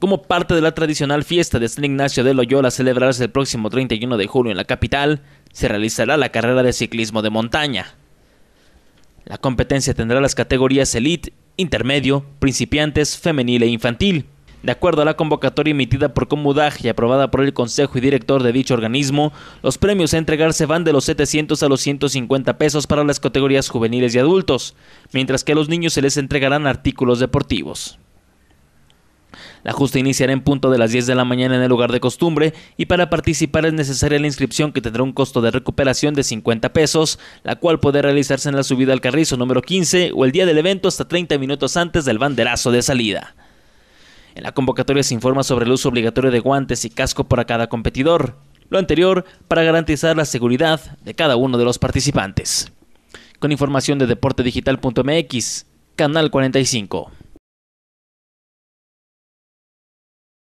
Como parte de la tradicional fiesta de San Ignacio de Loyola celebrarse el próximo 31 de julio en la capital, se realizará la carrera de ciclismo de montaña. La competencia tendrá las categorías Elite, Intermedio, Principiantes, Femenil e Infantil. De acuerdo a la convocatoria emitida por Comudag y aprobada por el Consejo y Director de dicho organismo, los premios a entregarse van de los 700 a los 150 pesos para las categorías juveniles y adultos, mientras que a los niños se les entregarán artículos deportivos. La justa iniciará en punto de las 10 de la mañana en el lugar de costumbre y para participar es necesaria la inscripción que tendrá un costo de recuperación de 50 pesos, la cual puede realizarse en la subida al carrizo número 15 o el día del evento hasta 30 minutos antes del banderazo de salida. En la convocatoria se informa sobre el uso obligatorio de guantes y casco para cada competidor, lo anterior para garantizar la seguridad de cada uno de los participantes. Con información de deportedigital.mx, Canal 45.